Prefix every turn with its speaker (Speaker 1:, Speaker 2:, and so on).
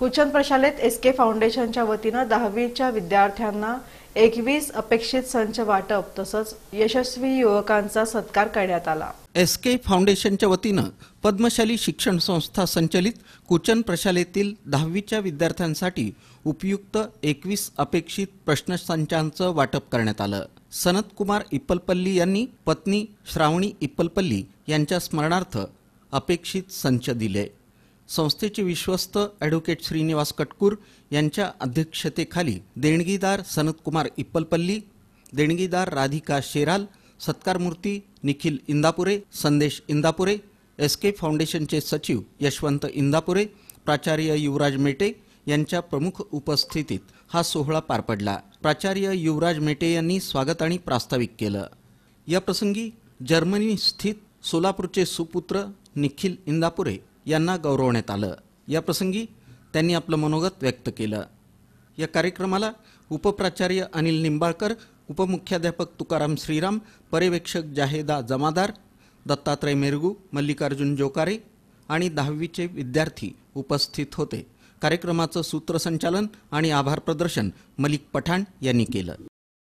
Speaker 1: कुचन प्रशालेत S के फाउंडेशनच्या वतीनं दहावीच्या विद्यार्थ्यांना एकवीस अपेक्षित संच वाटप तसंच यशस्वी युवकांचा सत्कार करण्यात आला
Speaker 2: एस के फाउंडेशनच्या वतीनं पद्मशाली शिक्षण संस्था संचलित कुचन प्रशालेतील दहावीच्या विद्यार्थ्यांसाठी उपयुक्त एकवीस अपेक्षित प्रश्नसंचांचं वाटप करण्यात आलं सनतकुमार इप्पलपल्ली यांनी पत्नी श्रावणी इप्पलपल्ली यांच्या स्मरणार्थ अपेक्षित संच दिले संस्थेचे विश्वस्त ॲडव्होकेट श्रीनिवास कटकूर यांच्या अध्यक्षतेखाली देणगीदार सनतकुमार इप्पलपल्ली देणगीदार राधिका शेराल सत्कारमूर्ती निखिल इंदापुरे संदेश इंदापुरे एस के फाउंडेशनचे सचिव यशवंत इंदापुरे प्राचार्य युवराज मेटे यांच्या प्रमुख उपस्थितीत हा सोहळा पार पडला प्राचार्य युवराज मेटे यांनी स्वागत आणि प्रास्ताविक केलं या प्रसंगी जर्मनी स्थित सोलापूरचे सुपुत्र निखिल इंदापुरे यांना गौरवण्यात आलं याप्रसंगी त्यांनी आपलं मनोगत व्यक्त केलं या कार्यक्रमाला उपप्राचार्य अनिल निंबाळकर उपमुख्याध्यापक तुकाराम श्रीराम पर्यवेक्षक जाहेदा जमादार दत्तात्रय मेरगू मल्लिकार्जुन जोकारे आणि दहावीचे विद्यार्थी उपस्थित होते कार्यक्रमाचं सूत्रसंचालन आणि आभार प्रदर्शन मलिक पठाण यांनी केलं